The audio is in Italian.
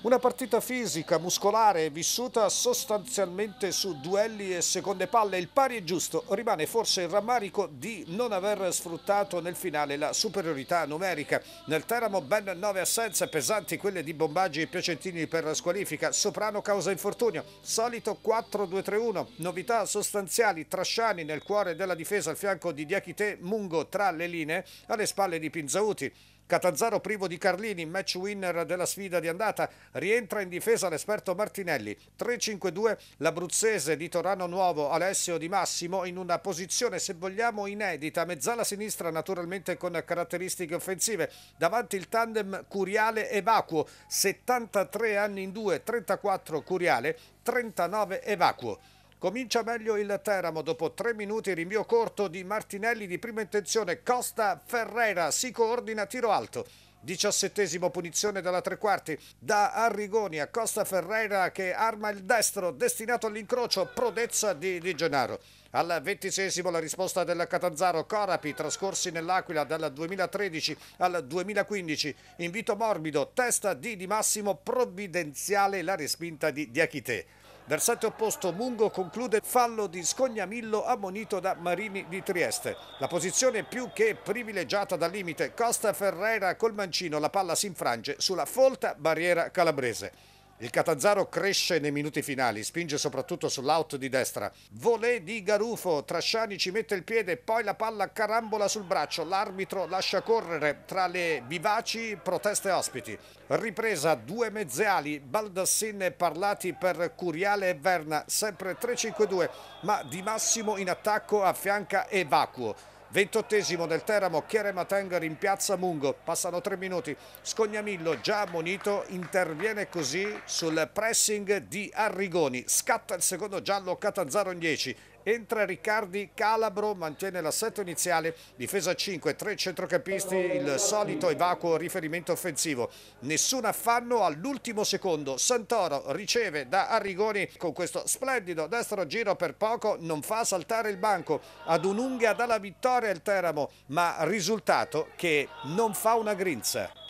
Una partita fisica, muscolare, vissuta sostanzialmente su duelli e seconde palle. Il pari è giusto, rimane forse il rammarico di non aver sfruttato nel finale la superiorità numerica. Nel Teramo ben nove assenze, pesanti quelle di Bombaggi e Piacentini per la squalifica. Soprano causa infortunio, solito 4-2-3-1. Novità sostanziali, Trasciani nel cuore della difesa al fianco di Diachite, Mungo tra le linee, alle spalle di Pinzauti. Catanzaro privo di Carlini, match winner della sfida di andata, rientra in difesa l'esperto Martinelli. 3-5-2 l'abruzzese di Torano Nuovo Alessio Di Massimo in una posizione se vogliamo inedita, mezzala sinistra naturalmente con caratteristiche offensive. Davanti il tandem Curiale e Vacuo, 73 anni in due, 34 Curiale, 39 Evacuo. Comincia meglio il Teramo dopo tre minuti rinvio corto di Martinelli di prima intenzione. Costa Ferrera si coordina tiro alto. 17 punizione dalla tre quarti da Arrigoni a Costa Ferreira che arma il destro destinato all'incrocio prodezza di Di Gennaro. Al 26 la risposta del Catanzaro Corapi trascorsi nell'Aquila dal 2013 al 2015. Invito morbido, testa di Di Massimo, provvidenziale la respinta di Diachite. Versante opposto Mungo conclude fallo di Scognamillo ammonito da Marini di Trieste. La posizione più che privilegiata dal limite. Costa Ferrera col mancino, la palla si infrange sulla folta barriera calabrese. Il Catanzaro cresce nei minuti finali, spinge soprattutto sull'out di destra. Volé di Garufo, Trasciani ci mette il piede, poi la palla carambola sul braccio, l'arbitro lascia correre tra le vivaci proteste ospiti. Ripresa, due mezzeali, Baldassin e Parlati per Curiale e Verna, sempre 3-5-2, ma Di Massimo in attacco affianca e Vacuo. 28esimo del Teramo, Chiarematenger in piazza Mungo, passano tre minuti, Scognamillo già ammonito, interviene così sul pressing di Arrigoni, scatta il secondo giallo Catanzaro in 10 entra Riccardi Calabro, mantiene l'assetto iniziale, difesa 5, 3 centrocampisti, il solito evacuo riferimento offensivo. Nessun affanno all'ultimo secondo, Santoro riceve da Arrigoni con questo splendido destro giro per poco, non fa saltare il banco ad un'unghia dalla vittoria il Teramo, ma risultato che non fa una grinza.